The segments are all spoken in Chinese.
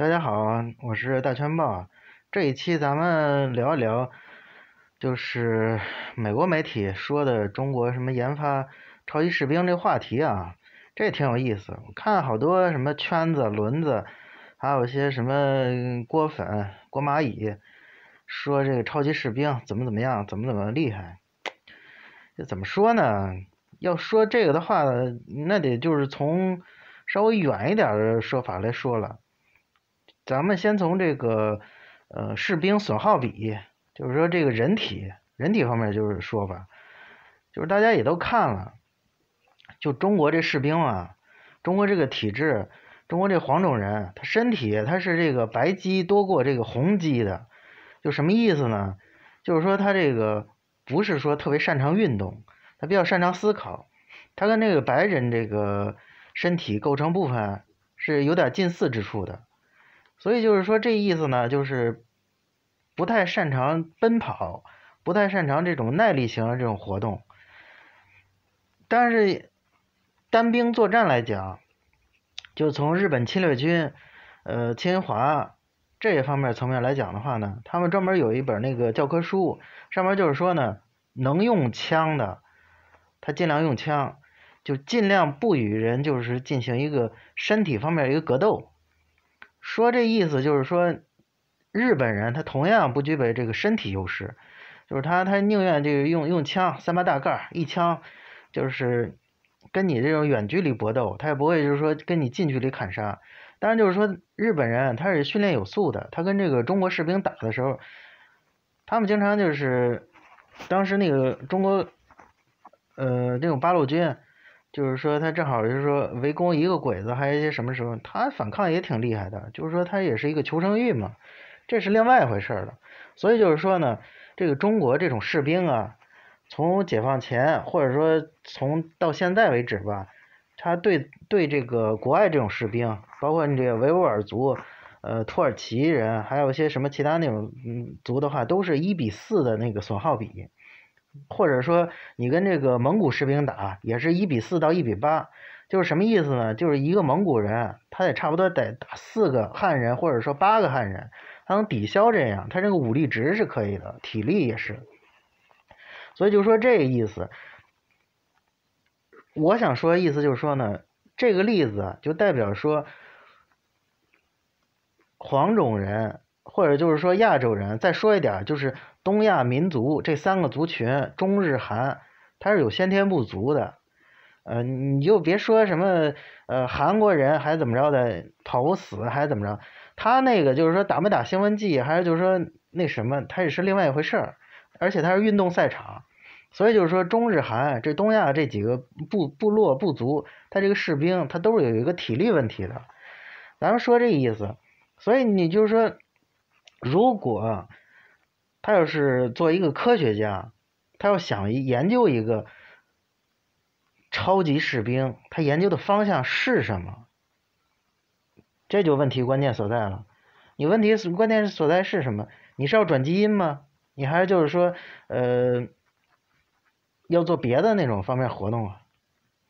大家好，我是大全豹。这一期咱们聊一聊，就是美国媒体说的中国什么研发超级士兵这话题啊，这挺有意思。我看好多什么圈子、轮子，还有一些什么锅粉、锅蚂蚁，说这个超级士兵怎么怎么样，怎么怎么厉害。这怎么说呢？要说这个的话，那得就是从稍微远一点的说法来说了。咱们先从这个呃士兵损耗比，就是说这个人体人体方面就是说法，就是大家也都看了，就中国这士兵啊，中国这个体质，中国这黄种人，他身体他是这个白肌多过这个红肌的，就什么意思呢？就是说他这个不是说特别擅长运动，他比较擅长思考，他跟那个白人这个身体构成部分是有点近似之处的。所以就是说，这意思呢，就是不太擅长奔跑，不太擅长这种耐力型的这种活动。但是单兵作战来讲，就从日本侵略军呃侵华这一方面层面来讲的话呢，他们专门有一本那个教科书，上面就是说呢，能用枪的，他尽量用枪，就尽量不与人就是进行一个身体方面一个格斗。说这意思就是说，日本人他同样不具备这个身体优势，就是他他宁愿就用用枪三八大盖儿一枪，就是跟你这种远距离搏斗，他也不会就是说跟你近距离砍杀。当然就是说日本人他是训练有素的，他跟这个中国士兵打的时候，他们经常就是当时那个中国，呃，那种八路军。就是说，他正好就是说围攻一个鬼子，还有一些什么什么，他反抗也挺厉害的。就是说，他也是一个求生欲嘛，这是另外一回事了。所以就是说呢，这个中国这种士兵啊，从解放前或者说从到现在为止吧，他对对这个国外这种士兵，包括你这个维吾尔族、呃土耳其人，还有一些什么其他那种族的话，都是一比四的那个损耗比。或者说你跟这个蒙古士兵打，也是一比四到一比八，就是什么意思呢？就是一个蒙古人，他也差不多得打四个汉人，或者说八个汉人，他能抵消这样，他这个武力值是可以的，体力也是。所以就说这个意思，我想说的意思就是说呢，这个例子就代表说黄种人，或者就是说亚洲人，再说一点就是。东亚民族这三个族群，中日韩，它是有先天不足的，呃，你就别说什么呃韩国人还怎么着的跑不死还怎么着，他那个就是说打没打兴奋剂，还是就是说那什么，他也是另外一回事儿，而且他是运动赛场，所以就是说中日韩这东亚这几个部部落部族，他这个士兵他都是有一个体力问题的，咱们说这意思，所以你就是说如果。他要是做一个科学家，他要想研究一个超级士兵，他研究的方向是什么？这就问题关键所在了。你问题关键所在是什么？你是要转基因吗？你还是就是说呃，要做别的那种方面活动啊，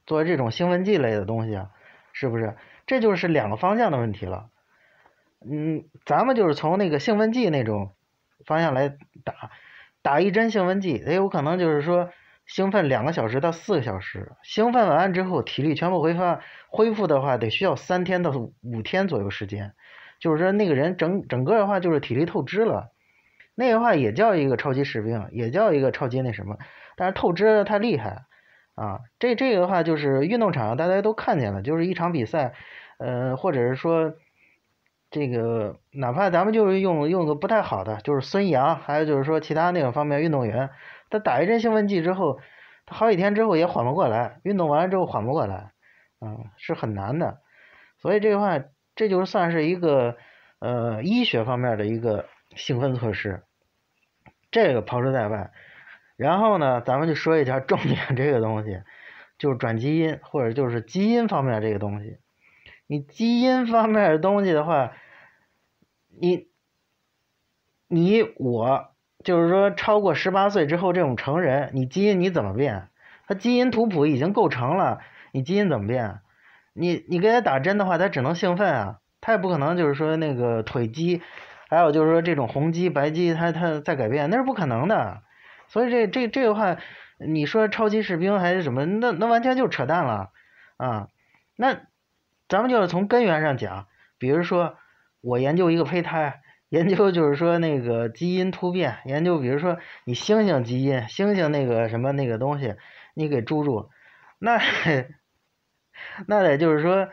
做这种兴奋剂类的东西啊，是不是？这就是两个方向的问题了。嗯，咱们就是从那个兴奋剂那种。方向来打，打一针兴奋剂，也有可能就是说兴奋两个小时到四个小时，兴奋完之后体力全部恢复，恢复的话得需要三天到五天左右时间，就是说那个人整整个的话就是体力透支了，那个话也叫一个超级士兵，也叫一个超级那什么，但是透支的太厉害啊，这这个的话就是运动场上大家都看见了，就是一场比赛，呃，或者是说。这个哪怕咱们就是用用个不太好的，就是孙杨，还有就是说其他那个方面运动员，他打一针兴奋剂之后，他好几天之后也缓不过来，运动完了之后缓不过来，嗯，是很难的。所以这块这就算是一个呃医学方面的一个兴奋措施，这个抛之在外。然后呢，咱们就说一下重点这个东西，就是转基因或者就是基因方面这个东西。你基因方面的东西的话，你，你我就是说超过十八岁之后这种成人，你基因你怎么变？他基因图谱已经构成了，你基因怎么变？你你给他打针的话，他只能兴奋啊，他也不可能就是说那个腿肌，还有就是说这种红肌、白肌，他他在改变，那是不可能的。所以这这这个话，你说超级士兵还是什么，那那完全就扯淡了啊，那。咱们就是从根源上讲，比如说我研究一个胚胎，研究就是说那个基因突变，研究比如说你猩猩基因，猩猩那个什么那个东西，你给注入，那那得就是说，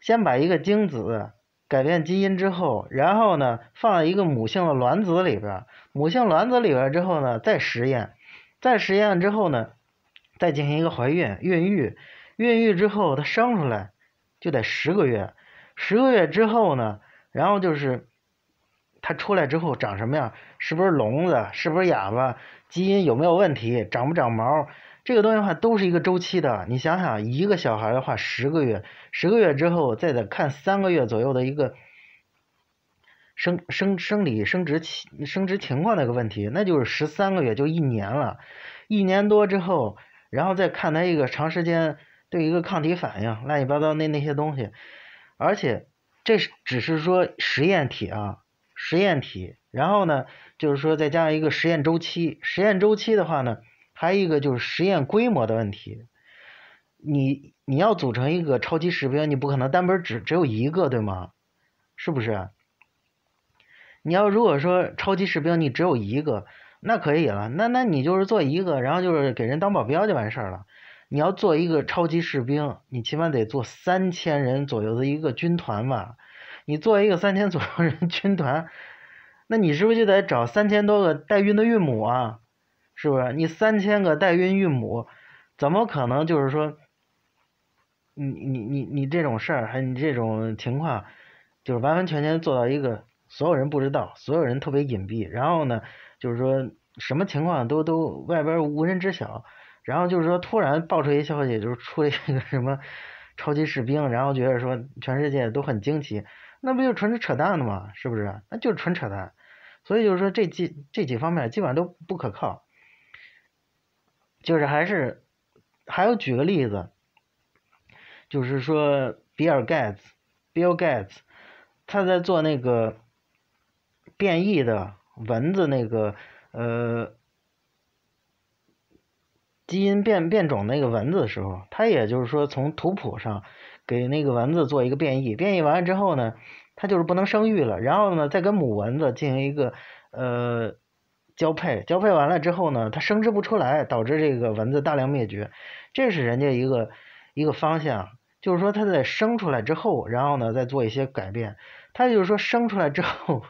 先把一个精子改变基因之后，然后呢放在一个母性的卵子里边儿，母性卵子里边儿之后呢再实验，再实验之后呢，再进行一个怀孕、孕育、孕育之后它生出来。就得十个月，十个月之后呢，然后就是，它出来之后长什么样，是不是聋子？是不是哑巴？基因有没有问题？长不长毛？这个东西的话都是一个周期的。你想想，一个小孩的话十个月，十个月之后再得看三个月左右的一个生生生理生殖情生殖情况的一个问题，那就是十三个月就一年了，一年多之后，然后再看他一个长时间。对一个抗体反应，乱七八糟那那些东西，而且这只是说实验体啊，实验体。然后呢，就是说再加上一个实验周期，实验周期的话呢，还有一个就是实验规模的问题。你你要组成一个超级士兵，你不可能单本只只有一个，对吗？是不是？你要如果说超级士兵你只有一个，那可以了，那那你就是做一个，然后就是给人当保镖就完事儿了。你要做一个超级士兵，你起码得做三千人左右的一个军团吧？你做一个三千左右人军团，那你是不是就得找三千多个代孕的孕母啊？是不是？你三千个代孕孕母，怎么可能就是说，你你你你这种事儿还你这种情况，就是完完全全做到一个所有人不知道，所有人特别隐蔽，然后呢，就是说什么情况都都外边无人知晓。然后就是说，突然爆出一消息，就是出了一个什么超级士兵，然后觉得说全世界都很惊奇，那不就纯是扯淡的吗？是不是？那就是纯扯淡。所以就是说这几这几方面基本上都不可靠，就是还是，还要举个例子，就是说比尔盖茨，比尔盖茨，他在做那个变异的蚊子那个呃。基因变变种那个蚊子的时候，它也就是说从图谱上给那个蚊子做一个变异，变异完了之后呢，它就是不能生育了。然后呢，再跟母蚊子进行一个呃交配，交配完了之后呢，它生殖不出来，导致这个蚊子大量灭绝。这是人家一个一个方向，就是说它在生出来之后，然后呢再做一些改变。它就是说生出来之后，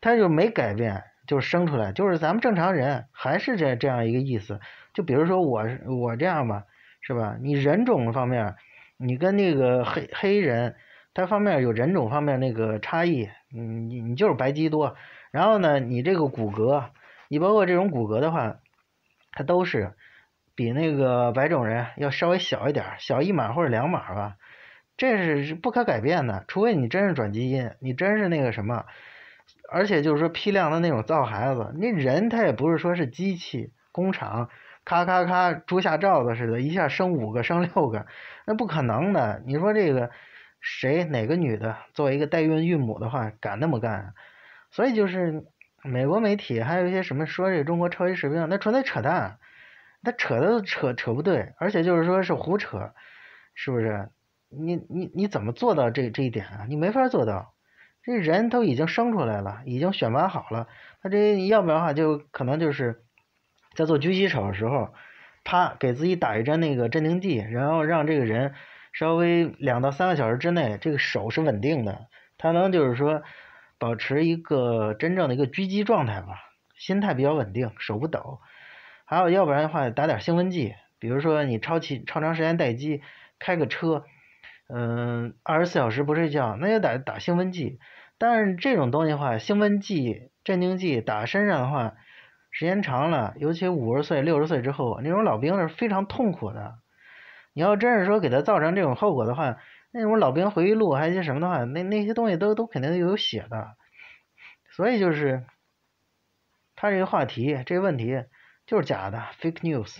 它就没改变，就是生出来，就是咱们正常人还是这这样一个意思。就比如说我我这样吧，是吧？你人种方面，你跟那个黑黑人，他方面有人种方面那个差异，嗯，你你就是白肌多，然后呢，你这个骨骼，你包括这种骨骼的话，它都是比那个白种人要稍微小一点，小一码或者两码吧，这是不可改变的，除非你真是转基因，你真是那个什么，而且就是说批量的那种造孩子，那人他也不是说是机器工厂。咔咔咔，猪下罩子似的，一下生五个，生六个，那不可能的。你说这个谁哪个女的作为一个代孕孕母的话，敢那么干？所以就是美国媒体还有一些什么说这个中国超级士兵，那纯粹扯淡，那扯的扯扯不对，而且就是说是胡扯，是不是？你你你怎么做到这这一点啊？你没法做到，这人都已经生出来了，已经选拔好了，他这要不然话就可能就是。在做狙击手的时候，啪给自己打一针那个镇定剂，然后让这个人稍微两到三个小时之内，这个手是稳定的，他能就是说保持一个真正的一个狙击状态吧，心态比较稳定，手不抖。还有要不然的话打点兴奋剂，比如说你超期超长时间待机，开个车，嗯，二十四小时不睡觉，那就打打兴奋剂。但是这种东西的话，兴奋剂、镇定剂打身上的话。时间长了，尤其五十岁、六十岁之后，那种老兵是非常痛苦的。你要真是说给他造成这种后果的话，那种老兵回忆录还是什么的话，那那些东西都都肯定有写的。所以就是，他这个话题、这个问题就是假的，fake news，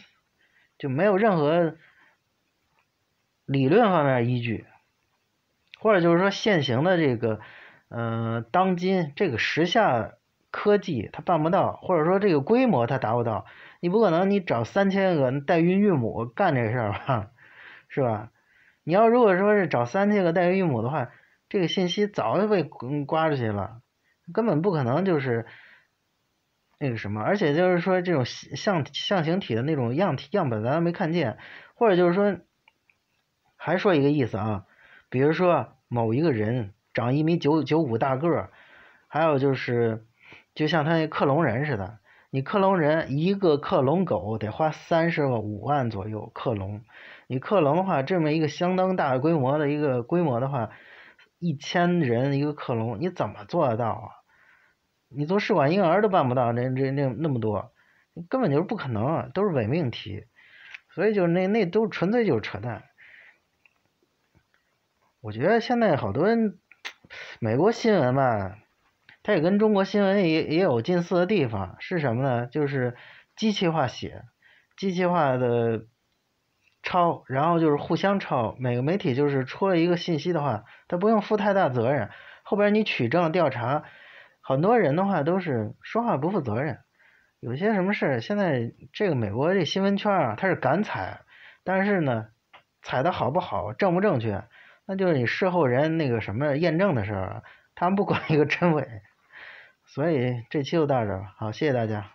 就没有任何理论方面依据，或者就是说现行的这个，嗯，当今这个时下。科技它办不到，或者说这个规模它达不到，你不可能你找三千个代孕孕母干这事儿吧，是吧？你要如果说是找三千个代孕孕母的话，这个信息早就被刮出去了，根本不可能就是那个什么，而且就是说这种象象形体的那种样样本咱没看见，或者就是说还说一个意思啊，比如说某一个人长一米九九五大个，还有就是。就像他那克隆人似的，你克隆人一个克隆狗得花三十五万左右克隆，你克隆的话，这么一个相当大规模的一个规模的话，一千人一个克隆，你怎么做得到啊？你做试管婴儿都办不到，那那那那么多，根本就是不可能，都是伪命题，所以就那那都纯粹就是扯淡。我觉得现在好多人，美国新闻吧。它也跟中国新闻也也有近似的地方，是什么呢？就是机器化写，机器化的抄，然后就是互相抄。每个媒体就是出了一个信息的话，它不用负太大责任。后边你取证调查，很多人的话都是说话不负责任。有些什么事，现在这个美国这新闻圈啊，他是敢采，但是呢，采的好不好，正不正确，那就是你事后人那个什么验证的时候，他们不管一个真伪。所以这期就到这，好，谢谢大家。